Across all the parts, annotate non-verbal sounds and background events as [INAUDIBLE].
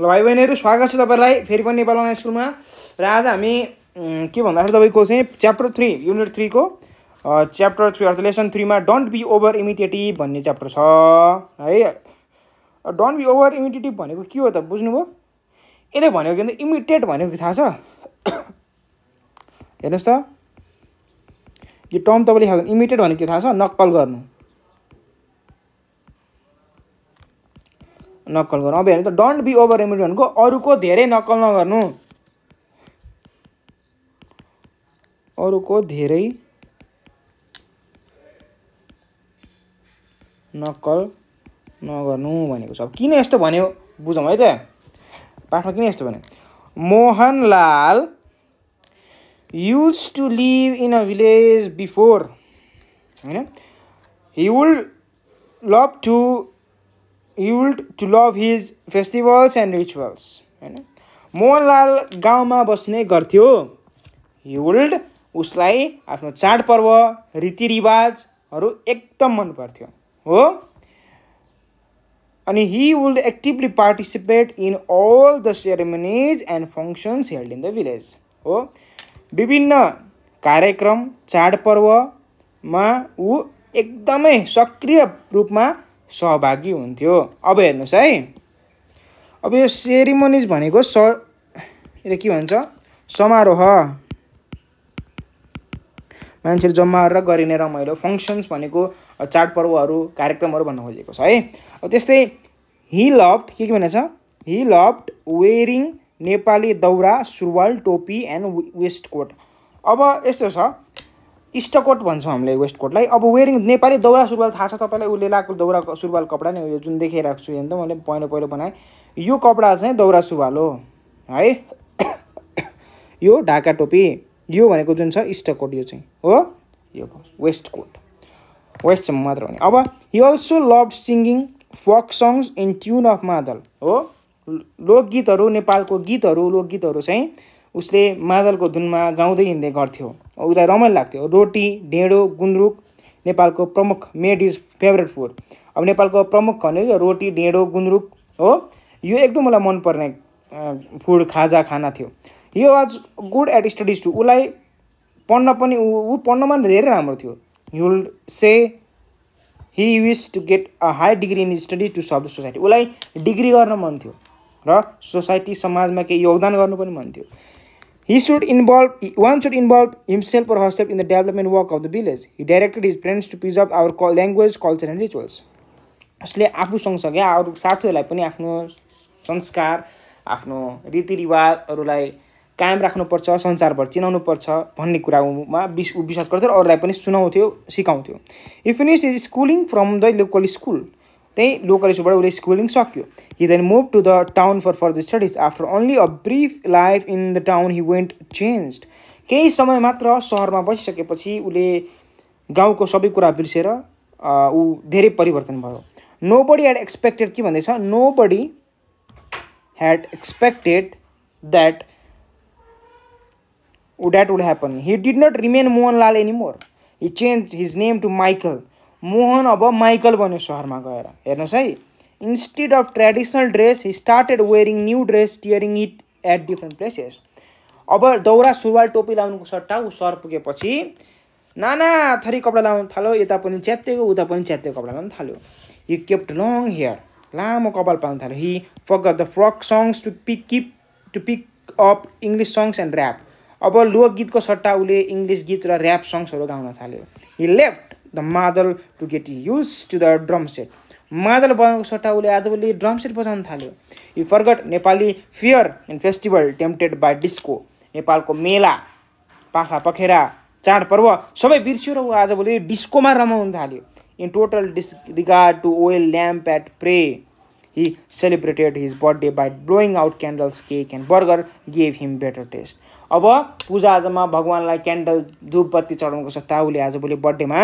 ल भाइ बहिनीहरू स्वागत छ तपाईँलाई फेरि पनि नेपाल अनलाइन स्कुलमा र आज हामी के भन्दाखेरि तपाईँको चाहिँ च्याप्टर थ्री युनिट थ्रीको च्याप्टर थ्री अर्थात् लेसन थ्रीमा डोन्ट बी ओभर इमिटेटिभ भन्ने च्याप्टर छ है डोन्ट बी ओभर इमिटेटिभ भनेको के हो त बुझ्नुभयो यसले भनेको के इमिटेट भनेको थाहा छ [COUGHS] हेर्नुहोस् त यो टर्म तपाईँले थाहा इमिडिएट इमिटेट भनेको थाहा छ नक्कल गर्नु नक्कल गर्नु अब हेर्नु त डन्ट बी ओभर रेमिड भनेको अरूको धेरै नक्कल नगर्नु अरूको धेरै नक्कल नगर्नु भनेको छ अब किन यस्तो भन्यो बुझौँ है त पाठमा किन यस्तो भन्यो Mohanlal use to live in a village before होइन he would love to would to love his festivals and rituals होइन मोहनलाल गाउँमा बस्ने गर्थ्यो युल्ड उसलाई आफ्नो चाडपर्व रीतिरिवाजहरू एकदम मन पर्थ्यो हो अनि he would actively participate in all the ceremonies and functions held in the village हो विभिन्न कार्यक्रम चाडपर्वमा ऊ एकदमै सक्रिय रूपमा सहभागी हुन्थ्यो अब हेर्नुहोस् है अब यो सेरिमोनिज भनेको स यसले के भन्छ समारोह मान्छेहरू जम्मा गरेर गरिने रमाइलो फङ्सन्स भनेको चाडपर्वहरू कार्यक्रमहरू भन्न खोजेको छ है अब त्यस्तै हि लफ्ट के के भन्ने छ हि लफ्ट वेरिङ नेपाली दौरा सुरुवाल टोपी एन्ड वेस्ट कोट अब यस्तो छ इष्टकोट भन्छौँ हामीले वेस्टकोटलाई अब वेरिङ नेपाली दौरा सुरुवाल थाहा छ तपाईँलाई उसले लाएको दौरा सुरुवाल कपडा नै हो यो जुन देखाइराख्छु छु यहाँ त मैले पहिलो पहिलो बनाएँ यो कपडा चाहिँ दौरा सुरुवाल हो है [COUGHS] यो ढाका टोपी यो भनेको जुन छ इष्टकोट यो चाहिँ हो यो वेस्ट कोट वेस्ट मात्र नि अब you also love singing folk songs in tune of madal हो लोकगीतहरू नेपालको गीतहरू लोकगीतहरू चाहिँ उसले मादलको धुनमा गाउँदै हिँड्ने गर्थ्यो उसलाई रमाइलो लाग्थ्यो रोटी ढेँडो गुन्द्रुक नेपालको प्रमुख मेड इज फेभरेट फुड अब नेपालको प्रमुख भनेको रोटी ढेँडो गुन्द्रुक हो यो एकदम मलाई मनपर्ने फुड खाजा खाना थियो यो was good at studies to उसलाई पढ्न पनि ऊ पढ्नमा धेरै राम्रो थियो you'll say he wish to get a high degree in studies to serve society उसलाई डिग्री गर्न मन थियो र सोसाइटी समाजमा केही योगदान गर्नु पनि मन थियो He should involve, one should involve himself or herself in the development work of the village. He directed his friends to preserve our language, culture and rituals. उसले आफू सँगसँगै अरू साथीहरूलाई पनि आफ्नो संस्कार आफ्नो रीतिरिवाजहरूलाई कायम राख्नुपर्छ संसारभर चिनाउनुपर्छ भन्ने कुरामा विश विश्वास गर्थ्यो र अरूलाई पनि सुनाउँथ्यो सिकाउँथ्यो if finish is schooling from the local school त्यहीँ लोकल स्कुलबाट उसले स्कुलिङ सक्यो he then move to the town for further studies after only a brief life in the town he went change केही समय मात्र सहरमा बसिसकेपछि उसले गाउँको सबै कुरा बिर्सेर ऊ धेरै परिवर्तन भयो नो बडी ह्याड एक्सपेक्टेड के भन्दैछ nobody had expected that that would happen he did not remain Mohanlal more he change his name to Michael Mohan अब माइकल बन्यो सहरमा गएर हेर्नुहोस् है instead of traditional dress he started wearing new dress tearing it at different places अब दौरा सुरुवाल टोपी लाउनुको सट्टा ऊ सर पुगेपछि नाना थरी कपडा लाउनु थाल्यो यता पनि च्यात्तेको उता पनि च्यात्तेको कपडा लाउनु थाल्यो हि केप्ट लङ हेयर लामो कपाल पाउनु थाल्यो he folk the frock songs to pick keep to pick up English songs and rap अब लोकगीतको सट्टा उसले इङ्ग्लिस गीत र ऱ्याप सङ्ग्सहरू गाउन थाल्यो he left the madal to get use to the drum set मादल बनाउनुको सट्टा उसले आजभोलि ड्रम सेट बजाउन थाल्यो you forget Nepali fair and festival tempted by disco नेपालको मेला पाखा पखेरा चाडपर्व सबै बिर्स्यो र ऊ आजभोलि डिस्कोमा रमाउन थाल्यो in total disregard to oil lamp at pray he celebrated his birthday by blowing out candles cake and burger gave him better taste अब आजमा भगवान्लाई क्यान्डल धुपबत्ती चढाउनुको सट्टा उसले आजभोलि बर्थडेमा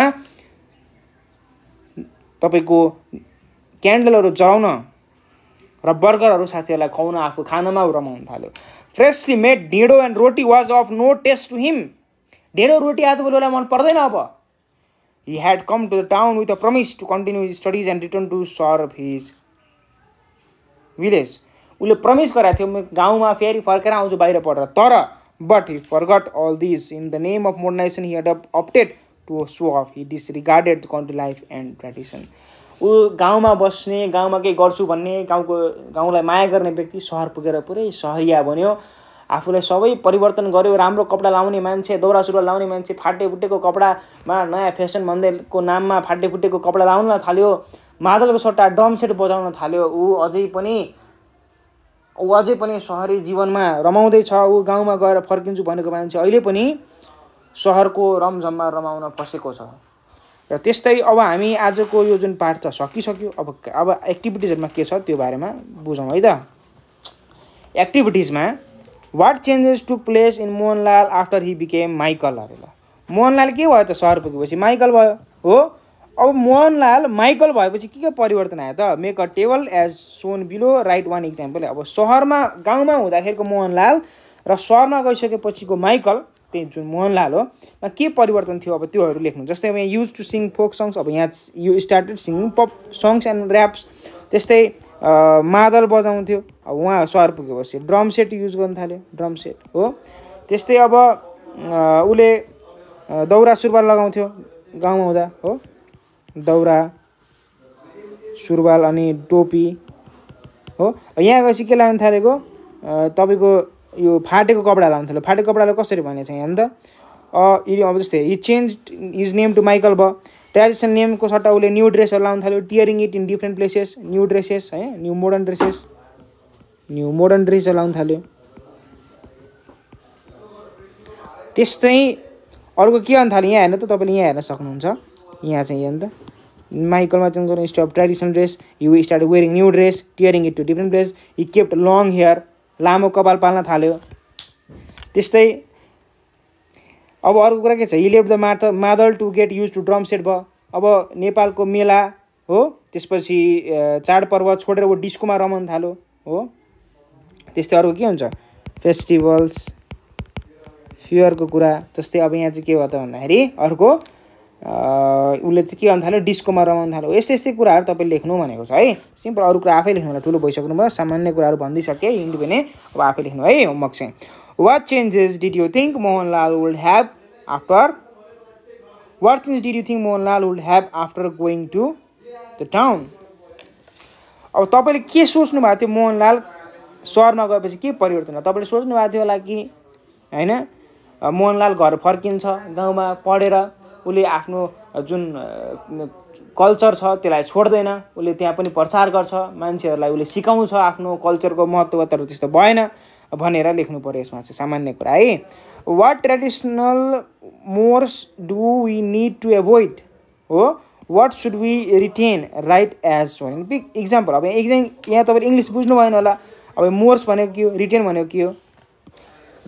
तपाईँको क्यान्डलहरू जलाउन र बर्गरहरू साथीहरूलाई खुवाउन आफू खानामा रमाउनु थाल्यो फ्रेसली मेड ढिँडो and roti was of no taste to him ढिँडो रोटी आजभोलिलाई मन पर्दैन अब he had come to the town with a promise to continue studies and return to sir his village उसले प्रमिस गराएको थियो म गाउँमा फेरि फर्केर आउँछु बाहिर पढेर तर but he forgot all this in the name of modernization he had update to show off he disregarded country life and tradition ऊ गाउँमा बस्ने गाउँमा केही गर्छु भन्ने गाउँको गाउँलाई माया गर्ने व्यक्ति सहर पुगेर पुरै सहरिया बन्यो आफूलाई सबै परिवर्तन गर्यो राम्रो कपडा लाउने मान्छे दौरा सुरुवाल लाउने मान्छे फाटे फुटेको कपडामा नयाँ फेसन भन्दैको नाममा फाटे फुटेको कपडा लाउन थाल्यो मादलको सट्टा ड्रम सेट बजाउन थाल्यो ऊ अझै पनि ऊ अझै पनि सहरी जीवनमा रमाउँदैछ ऊ गाउँमा गएर फर्किन्छु भनेको मान्छे अहिले पनि सहरको रमझममा रमाउन फसेको छ र त्यस्तै अब हामी आजको यो जुन पाठ त सकिसक्यो अब अब एक्टिभिटिजहरूमा के छ त्यो बारेमा बुझौँ है त एक्टिभिटिजमा what changes to place in Mohanlal after he became Michael अरे ल मोहनलाल के भयो त सहर पुगेपछि माइकल भयो हो अब मोहनलाल माइकल भएपछि के के परिवर्तन आयो त make a table as shown below write one example अब सहरमा गाउँमा हुँदाखेरिको मोहनलाल र सहरमा गइसकेपछिको माइकल त्यही जुन मोहन लाल होमा के परिवर्तन थियो अब त्योहरू लेख्नु जस्तै अब यहाँ use to sing folk songs अब यहाँ you started singing pop songs and raps त्यस्तै मादल बजाउँथ्यो अब उहाँ सहर पुगेपछि ड्रम सेट युज गर्नु थाल्यो ड्रम सेट हो त्यस्तै अब उसले दौरा सुरुवाल लगाउँथ्यो गाउँमा हुँदा हो दौरा सुरुवाल अनि टोपी हो यहाँ गएपछि के लाग्नु थालेको तपाईँको यो फाटेको कपडा लाउनु थाल्यो फाटेको कपडालाई कसरी भनेको छ यहाँ त अब जस्तै he change his name to Michael भ ट्रेडिसनल नेमको सट्टा उसले न्यू ड्रेसहरू लाउनु थाल्यो tearing it in different places new dresses है new modern dresses new modern ड्रेसहरू लाउनु थाल्यो त्यस्तै अर्को के आउनु थाल्यो यहाँ हेर्नु त तपाईँले यहाँ हेर्न सक्नुहुन्छ यहाँ चाहिँ यहाँ त माइकलमा चाहिँ stop traditional dress you start wearing new dress tearing it to different place you kept long hair लामो कपाल पाल्न थाल्यो त्यस्तै अब अर्को कुरा के छ he the math madal to get use to drum set भयो अब नेपालको मेला हो त्यसपछि चाडपर्व छोडेर ऊ डिस्कोमा रमाउनु थाल्यो हो त्यस्तै अर्को के हुन्छ फेस्टिभल्स फियरको कुरा जस्तै अब यहाँ चाहिँ के भयो त भन्दाखेरि अर्को उसले चाहिँ के गर्नु थाल्यो डिस्कोमा रमाउनु थाल्यो यस्तै यस्तै कुराहरू तपाईँले लेख्नु भनेको छ है सिम्पल अरू कुरा आफै लेख्नु होला ठुलो भयो सामान्य कुराहरू भनिदिइसकेँ इन्डिपेन्डेन्ट अब आफै लेख्नु है होमवर्क चाहिँ what changes did you think Mohanlal would have after what change did you think Mohanlal would have after going to the town अब तपाईँले के सोच्नु भएको थियो मोहनलाल सहरमा गएपछि के परिवर्तन हो तपाईँले सोच्नु भएको थियो होला कि होइन मोहनलाल घर फर्किन्छ गाउँमा पढेर उसले आफ्नो जुन कल्चर छ त्यसलाई छोड्दैन उसले त्यहाँ पनि प्रचार गर्छ मान्छेहरूलाई उसले सिकाउँछ आफ्नो कल्चरको महत्त्व तर त्यस्तो भएन भनेर लेख्नु पऱ्यो यसमा चाहिँ सामान्य कुरा है what traditional mores do we need to avoid हो what should we retain write as one big example अब एक्जाम यहाँ तपाईँले इङ्ग्लिस बुझ्नु भएन होला अब मोर्स भनेको के हो रिटेन भनेको के हो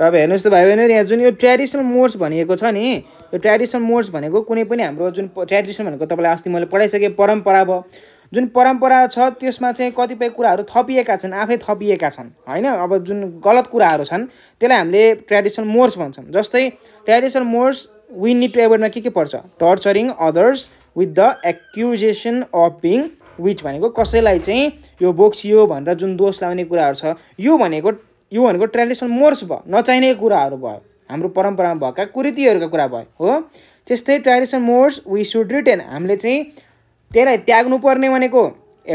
र अब हेर्नुहोस् त भाइ बहिनीहरू यहाँ जुन यो ट्रेडिसनल मोड्स भनिएको छ नि यो ट्रेडिसनल मोड्स भनेको कुनै पनि हाम्रो जुन ट्रेडिसन भनेको तपाईँलाई अस्ति मैले पढाइसकेँ परम्परा भयो जुन परम्परा छ त्यसमा चाहिँ कतिपय कुराहरू थपिएका छन् आफै थपिएका छन् होइन अब जुन गलत कुराहरू छन् त्यसलाई हामीले ट्रेडिसनल मोड्स भन्छौँ जस्तै traditional modes when need to एभोइडमा के के पर्छ torturing others with the accusation of being witch भनेको कसैलाई चाहिँ यो बोक्सियो भनेर जुन दोष लाउने कुराहरू छ यो भनेको यो भनेको ट्रेडिसनल मोर्स भयो नचाहिने कुराहरू भयो हाम्रो परम्परामा भएका कुरीतिहरूको कुरा भयो हो त्यस्तै traditional mores we should retain हामीले चाहिँ त्यसलाई त्याग्नुपर्ने भनेको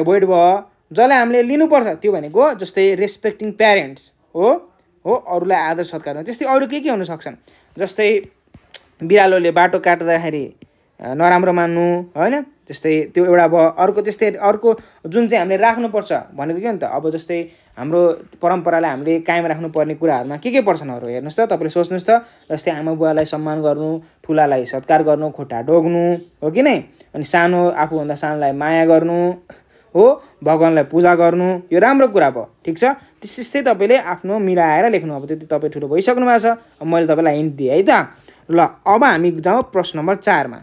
एभोइड भयो जसलाई हामीले लिनुपर्छ त्यो भनेको जस्तै रेस्पेक्टिङ प्यारेन्ट्स हो हो अरूलाई आदर सत्कार त्यस्तै अरू के के हुन सक्छन् जस्तै बिरालोले बाटो काट्दाखेरि नराम्रो मान्नु होइन त्यस्तै त्यो एउटा अब अर्को त्यस्तै अर्को जुन चाहिँ हामीले राख्नुपर्छ भनेको के हो नि त अब जस्तै हाम्रो परम्परालाई हामीले कायम राख्नुपर्ने कुराहरूमा के के पर्छन् अरू हेर्नुहोस् त तपाईँले सोच्नुहोस् त जस्तै आमा बुवालाई सम्मान गर्नु ठुलालाई सत्कार गर्नु खुट्टा डोग्नु हो कि नै अनि सानो आफूभन्दा सानोलाई माया गर्नु हो भगवान्लाई पूजा गर्नु यो राम्रो कुरा भयो ठिक छ त्यस्तै तपाईँले आफ्नो मिलाएर लेख्नु अब त्यति तपाईँ ठुलो भइसक्नु भएको छ मैले तपाईँलाई हिन्ट दिएँ है त ल अब हामी जाउँ प्रश्न नम्बर चारमा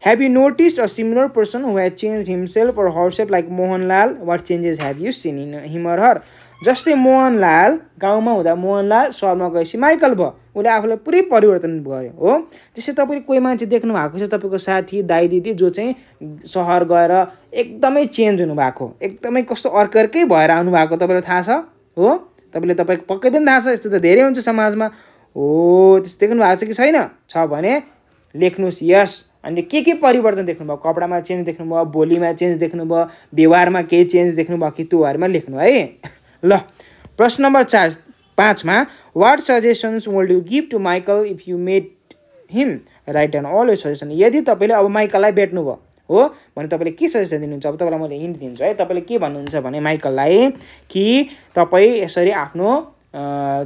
Have you noticed a similar person who has changed himself or herself like Mohanlal? What changes have you seen in him or her? जस्तै मोहनलाल गाउँमा हुँदा मोहनलाल सहरमा गएपछि माइकल भयो उसले आफूलाई पुरै परिवर्तन गर्यो हो त्यस्तै तपाईँले कोही मान्छे देख्नु भएको छ तपाईँको साथी दाई दिदी जो चाहिँ सहर गएर एकदमै चेन्ज हुनुभएको एकदमै कस्तो अर्कै भएर आउनुभएको तपाईँलाई थाहा छ हो तपाईँले तपाईँको पक्कै पनि थाहा छ यस्तो त धेरै हुन्छ समाजमा हो त्यस्तो देख्नु भएको छ कि छैन छ भने लेख्नुहोस् यस अनि के के परिवर्तन देख्नुभयो कपडामा चेन्ज देख्नुभयो बोलीमा चेन्ज देख्नुभयो व्यवहारमा केही चेन्ज देख्नुभयो कि तुहरूमा लेख्नु है ल प्रश्न नम्बर चार पाँचमा what suggestions would you give to Michael if you made him write and all you suggestion यदि तपाईँले अब माइकललाई भेट्नुभयो हो भने तपाईँले के सजेसन दिनुहुन्छ अब तपाईँलाई मैले हिन्ट दिन्छु है तपाईँले के भन्नुहुन्छ भने माइकललाई कि तपाईँ यसरी आफ्नो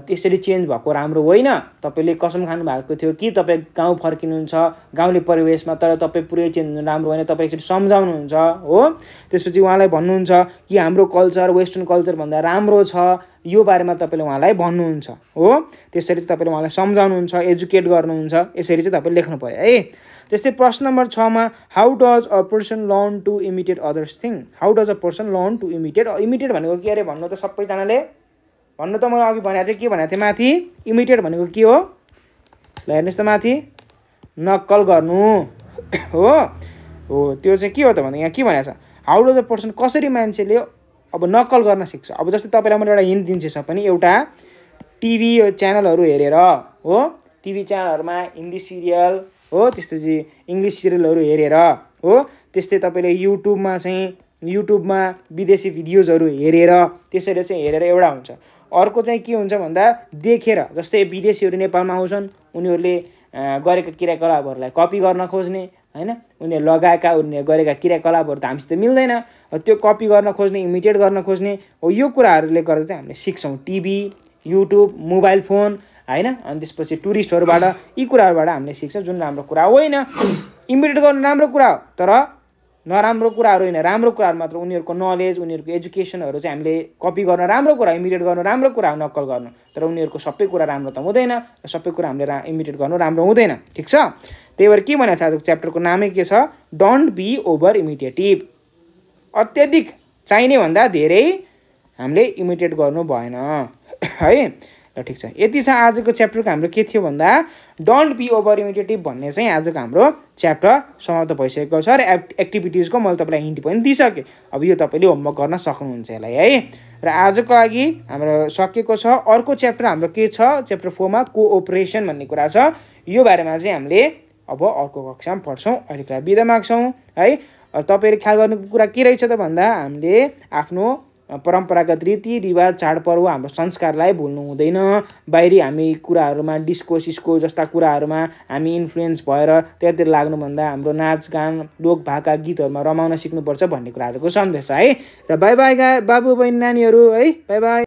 त्यसरी चेन्ज भएको राम्रो होइन तपाईँले कसम खानु भएको थियो कि तपाईँ गाउँ फर्किनुहुन्छ गाउँले परिवेशमा तर तपाईँ पुरै चेन्ज हुनु राम्रो होइन तपाईँ एकचोटि सम्झाउनुहुन्छ हो त्यसपछि उहाँलाई भन्नुहुन्छ कि हाम्रो कल्चर वेस्टर्न कल्चरभन्दा राम्रो छ यो बारेमा तपाईँले उहाँलाई भन्नुहुन्छ हो त्यसरी चाहिँ तपाईँले उहाँलाई सम्झाउनुहुन्छ एजुकेट गर्नुहुन्छ यसरी चाहिँ तपाईँले लेख्नु पऱ्यो है त्यस्तै प्रश्न नम्बर छमा how does a person learn to imitate others thing how does a person learn to imitate imitate भनेको के अरे भन्नु त सबैजनाले भन्नु त मैले अघि भनेको थिएँ के भनेको थिएँ माथि इमिडिएट भनेको के हो ल हेर्नुहोस् त माथि नक्कल गर्नु हो हो त्यो चाहिँ के हो त भन्दा यहाँ के भनेको छ हाउ डज अ पर्सन कसरी मान्छेले अब नक्कल गर्न सिक्छ अब जस्तै तपाईँलाई मैले एउटा हिन्ट दिन्छु पनि एउटा टिभी च्यानलहरू हेरेर हो टिभी च्यानलहरूमा हिन्दी सिरियल हो त्यस्तो चाहिँ इङ्ग्लिस सिरियलहरू हेरेर हो त्यस्तै तपाईँले युट्युबमा चाहिँ युट्युबमा विदेशी भिडियोजहरू हेरेर त्यसरी चाहिँ हेरेर एउटा हुन्छ अर्को चाहिँ के हुन्छ भन्दा देखेर जस्तै विदेशीहरू नेपालमा आउँछन् उनीहरूले गरेका क्रियाकलापहरूलाई कपी गर्न खोज्ने होइन उनीहरू लगाएका उनीहरूले गरेका क्रियाकलापहरू त हामीसित मिल्दैन त्यो कपी गर्न खोज्ने इमिटेट गर्न खोज्ने हो यो कुराहरूले गर्दा चाहिँ हामीले सिक्छौँ टिभी युट्युब मोबाइल फोन होइन अनि त्यसपछि टुरिस्टहरूबाट यी कुराहरूबाट हामीले सिक्छौँ जुन राम्रो कुरा होइन [CLEARS THROAT] इमिटेट गर्नु राम्रो कुरा हो तर नराम्रो कुराहरू होइन राम्रो कुराहरू मात्र उनीहरूको नलेज उनीहरूको एजुकेसनहरू चाहिँ हामीले कपी गर्न राम्रो कुरा इमिटेट गर्नु राम्रो कुरा नक्कल गर्नु तर उनीहरूको सबै कुरा राम्रो त हुँदैन र सबै कुरा हामीले रा इमिटेट गर्नु राम्रो हुँदैन ठिक छ त्यही भएर के भनेको छ आजको च्याप्टरको नामै के छ डोन्ट बी ओभर इमिटेटिभ अत्यधिक चाहिने भन्दा धेरै हामीले इमिटेट गर्नु भएन [LAUGHS] है ल ठिक छ यति छ आजको च्याप्टरको हाम्रो के थियो भन्दा डोन्ट बी ओभर इमिडिएटिभ भन्ने चाहिँ आजको हाम्रो च्याप्टर समाप्त भइसकेको छ र एक्टिभिटिजको मैले तपाईँलाई हिन्ट पनि दिइसकेँ अब यो तपाईँले होमवर्क गर्न सक्नुहुन्छ यसलाई है र आजको लागि हाम्रो सकिएको छ अर्को च्याप्टर हाम्रो के छ च्याप्टर फोरमा कोअपरेसन भन्ने कुरा छ यो बारेमा चाहिँ हामीले अब अर्को कक्षामा पढ्छौँ अहिलेको कुरा बिदा माग्छौँ है तपाईँहरू ख्याल गर्नुको कुरा के रहेछ त भन्दा हामीले आफ्नो परम्परागत रीतिरिवाज चाडपर्व हाम्रो संस्कारलाई भुल्नु हुँदैन बाहिरी हामी कुराहरूमा डिस्को सिस्को जस्ता कुराहरूमा हामी इन्फ्लुएन्स भएर त्यहाँतिर लाग्नुभन्दा हाम्रो नाचगान भाका गीतहरूमा रमाउन सिक्नुपर्छ भन्ने कुरा आजको सन्देश है र बाई बाई गा बाबु बहिनी नानीहरू है बाई बाई